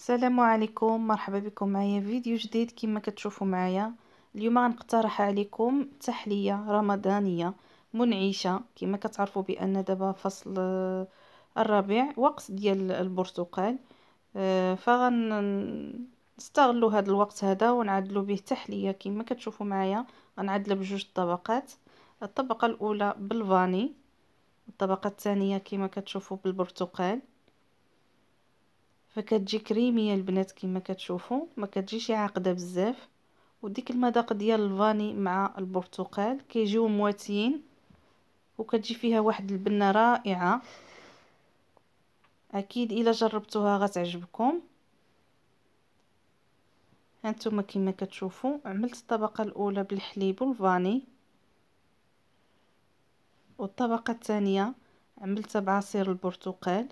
السلام عليكم مرحبا بكم معايا فيديو جديد كما كتشوفوا معايا اليوم غنقترح عليكم تحليه رمضانيه منعشه كما كتعرفوا بان دابا فصل آه، الربيع وقت ديال البرتقال آه، فغنستغلوا هذا الوقت هذا ونعدلوا به تحليه كما كتشوفوا معايا غنعدلها بجوج طبقات الطبقه الاولى بالفاني الطبقه الثانيه كما كتشوفوا بالبرتقال فكتجي كريميه البنات كما كتشوفوا ما كتجيش عاقده بزاف وديك المذاق ديال الفاني مع البرتقال كيجيو مواتيين وكتجي فيها واحد البنه رائعه اكيد الا جربتوها غتعجبكم هانتوما كما كتشوفوا عملت الطبقه الاولى بالحليب والفاني والطبقه الثانيه عملتها بعصير البرتقال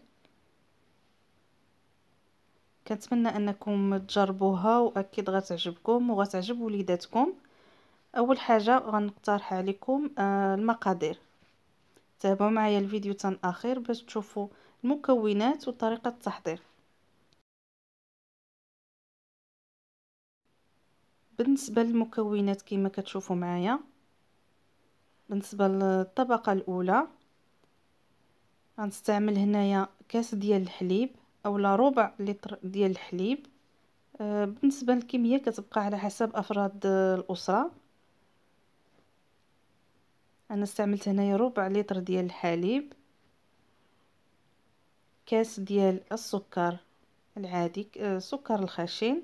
كنتمنى انكم تجربوها واكيد غتعجبكم وغتعجب وليداتكم اول حاجه غنقترح عليكم آه، المقادير تابعوا معايا الفيديو تن اخر باش تشوفوا المكونات وطريقه التحضير بالنسبه للمكونات كما كتشوفوا معايا بالنسبه للطبقه الاولى غنستعمل هنايا كاس ديال الحليب اولا ربع لتر ديال الحليب آه، بالنسبه للكميه كتبقى على حسب افراد آه، الاسره انا استعملت هنايا ربع لتر ديال الحليب كاس ديال السكر العادي آه، سكر الخشن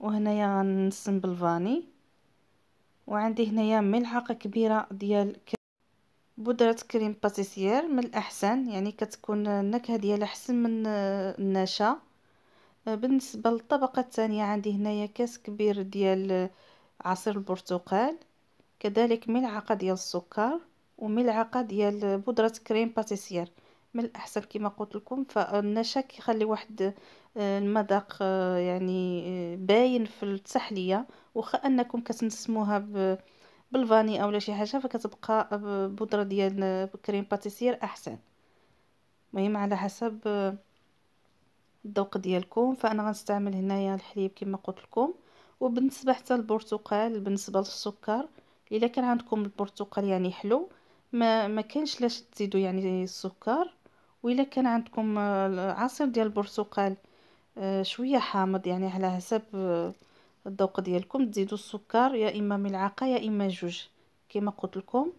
وهنايا غنسم بالفاني وعندي هنايا ملعقه كبيره ديال بودرة كريم باتيسير من الأحسن يعني كتكون النكهة ديالها أحسن من النشا آه، بالنسبة للطبقة الثانية عندي هنايا كاس كبير ديال آه، عصير البرتقال كذلك ملعقة ديال السكر وملعقة ديال بودرة كريم باتيسير من الأحسن كما قلت لكم فالنشا كيخلي واحد آه، المذاق يعني باين في التحلية وخا انكم كتنسموها ب بالفاني اولا شي حاجه فكتبقى بودره ديال كريم باتيسير احسن المهم على حسب الذوق ديالكم فانا غنستعمل هنايا الحليب كما قلت لكم وبالنسبه حتى البرتقال بالنسبه للسكر الا كان عندكم البرتقال يعني حلو ما ما كانش لاش تزيدوا يعني السكر والا كان عندكم عصير ديال البرتقال آه، شويه حامض يعني على حسب الذوق ديالكم تزيدوا السكر يا اما ملعقه يا اما جوج كما قلت لكم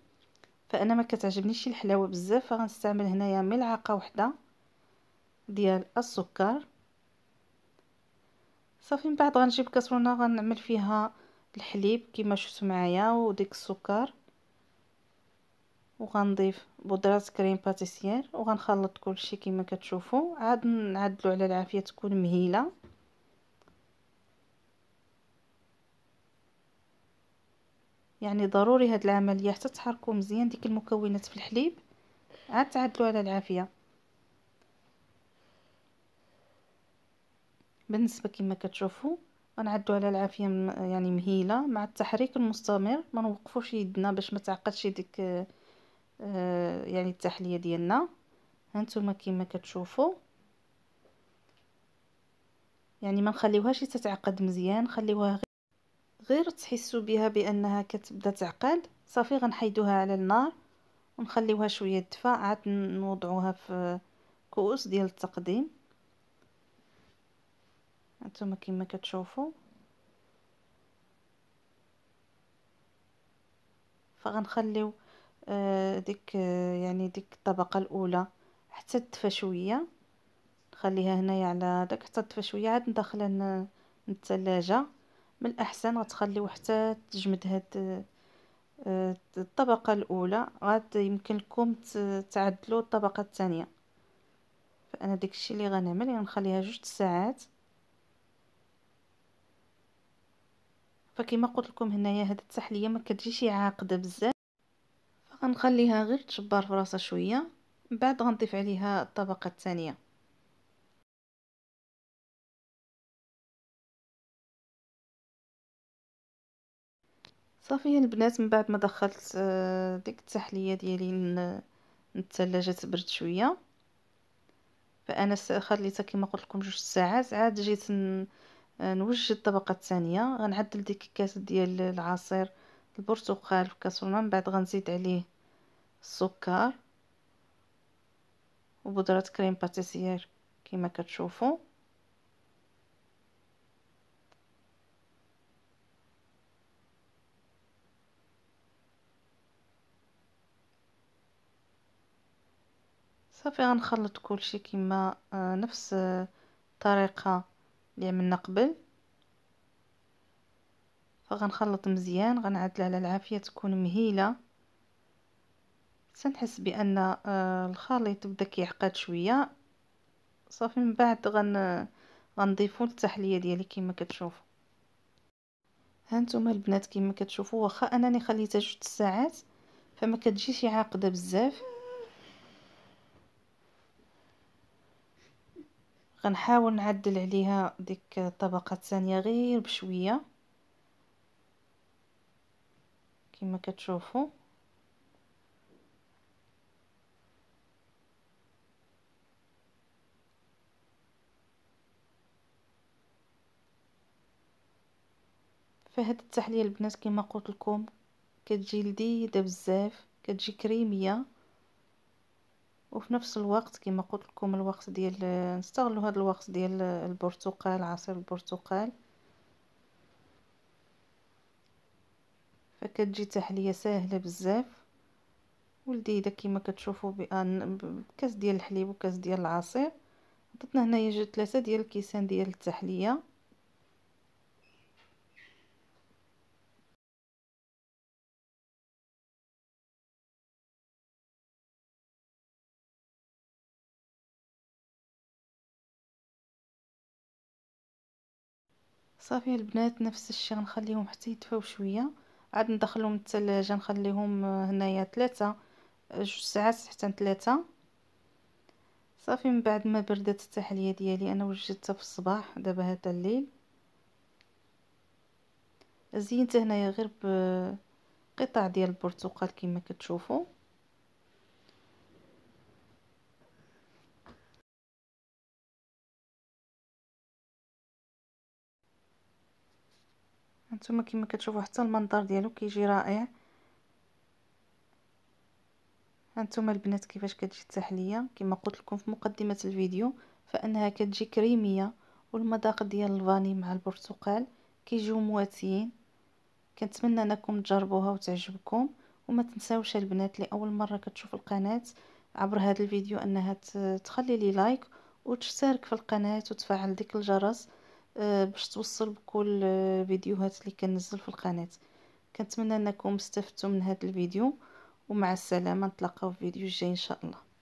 فانا ما كتعجبنيش الحلاوه بزاف فغنستعمل هنايا ملعقه وحده ديال السكر صافي من بعد غنجيب كاسرونه غنعمل فيها الحليب كما شفتوا معايا وديك السكر وغنضيف بودرة كريم باتيسير وغنخلط كلشي كما كتشوفوا عاد نعدلو على العافيه تكون مهيله يعني ضروري هاد العمليه حتى تحركوا مزيان ديك المكونات في الحليب عاد تعدلوا على العافيه بالنسبه كما كتشوفوا غنعدو على العافيه يعني مهيله مع التحريك المستمر ما نوقفوش يدنا باش ما تعقدش ديك آه يعني التحليه ديالنا هانتوما كما كتشوفوا يعني ما نخليوهاش تتعقد مزيان خليوها غير تحسوا بها بانها كتبدا تعقل صافي غنحيدوها على النار ونخليوها شويه تدفى عاد نوضعوها في كؤوس ديال التقديم هانتوما كما كتشوفوا فغنخليو آه، ديك آه، يعني ديك الطبقه الاولى حتى تدفى شويه نخليها هنايا على داك حتى تدفى شويه عاد ندخلها للثلاجه من الاحسن غتخليو حتى تجمد هاد آه، الطبقه الاولى غاد يمكن لكم تعدلوا الطبقه الثانيه فانا داكشي اللي غنعمل غنخليها يعني جوج ساعات فكما قلت لكم هنايا هاد التحليه ما كتجيش عاقده بزاف فغنخليها غير تجبر في راسها شويه من بعد غنضيف عليها الطبقه الثانيه صافي البنات من بعد ما دخلت آه، ديك التحليه ديالي للثلاجه تبرد شويه فانا خليتها كما قلت لكم جوج ساعات عاد جيت آه، نوجد الطبقه الثانيه غنعدل ديك الكاس ديال العصير البرتقال في كاسرونه من بعد غنزيد عليه السكر وبودره كريم باتيسير كما كتشوفوا صافي غنخلط كلشي كما آه، نفس الطريقه آه، اللي عملنا قبل فغنخلط مزيان غنعدل على العافيه تكون مهيله سنحس بان آه، الخليط بدا كيعقد شويه صافي من بعد غن غنضيفو التحليه ديالي كما كتشوفو هانتوما البنات كما كتشوفوا واخا انني خليتها جوج ساعات فما كتجيش عاقده بزاف غنحاول نعدل عليها ديك الطبقه الثانيه غير بشويه كما كتشوفوا فهاد التحليه البنات كما قلت لكم كتجي لذيذه بزاف كتجي كريميه وفي نفس الوقت كما قلت لكم الوقت ديال نستغلوا هذا الوقت ديال البرتقال عصير البرتقال فكتجي تحليه ساهله بزاف ولذيذه كما كتشوفوا بان كاس ديال الحليب وكاس ديال العصير عطاتنا هنايا جوج ثلاثه ديال الكيسان ديال التحليه صافي البنات نفس الشيء غنخليهم حتى يدفاو شويه عاد ندخلهم الثلاجه نخليهم هنايا ثلاثة جوج ساعات حتى ثلاثة صافي من بعد ما بردت التحليه ديالي انا وجدتها في الصباح دابا هذا الليل زينت هنايا غير بقطع ديال البرتقال كما كتشوفوا هانتوما كما كتشوفوا حتى المنظر ديالو كيجي رائع هانتوما البنات كيفاش كتجي التحليه كما قلت لكم في مقدمه الفيديو فانها كتجي كريميه والمذاق ديال الفاني مع البرتقال كيجيو مواتيين كنتمنى انكم تجربوها وتعجبكم وما تنساوش البنات اول مره كتشوف القناه عبر هذا الفيديو انها تخلي لي لايك وتشترك في القناه وتفعل ديك الجرس آه، باش توصل بكل آه، فيديوهات اللي كنزل في القناه كنتمنى انكم استفدتم من هذا الفيديو ومع السلامه نتلاقاو في فيديو جاي ان شاء الله